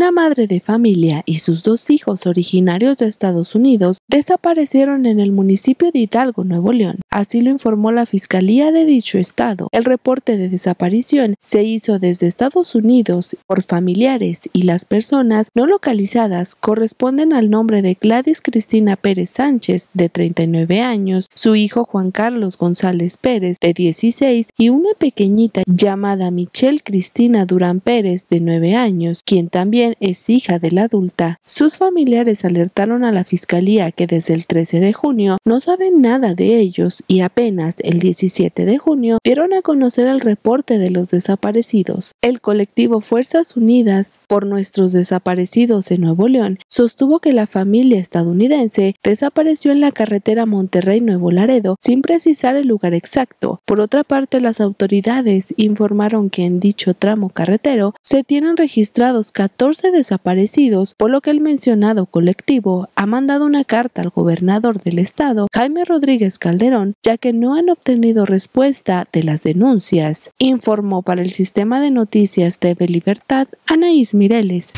una madre de familia y sus dos hijos originarios de Estados Unidos desaparecieron en el municipio de Hidalgo, Nuevo León. Así lo informó la Fiscalía de dicho estado. El reporte de desaparición se hizo desde Estados Unidos por familiares y las personas no localizadas corresponden al nombre de Gladys Cristina Pérez Sánchez, de 39 años, su hijo Juan Carlos González Pérez, de 16, y una pequeñita llamada Michelle Cristina Durán Pérez, de 9 años, quien también es hija de la adulta. Sus familiares alertaron a la fiscalía que desde el 13 de junio no saben nada de ellos y apenas el 17 de junio dieron a conocer el reporte de los desaparecidos. El colectivo Fuerzas Unidas por nuestros desaparecidos en Nuevo León sostuvo que la familia estadounidense desapareció en la carretera Monterrey-Nuevo Laredo sin precisar el lugar exacto. Por otra parte, las autoridades informaron que en dicho tramo carretero se tienen registrados 14 desaparecidos, por lo que el mencionado colectivo ha mandado una carta al gobernador del estado, Jaime Rodríguez Calderón, ya que no han obtenido respuesta de las denuncias, informó para el sistema de noticias TV Libertad Anaís Mireles.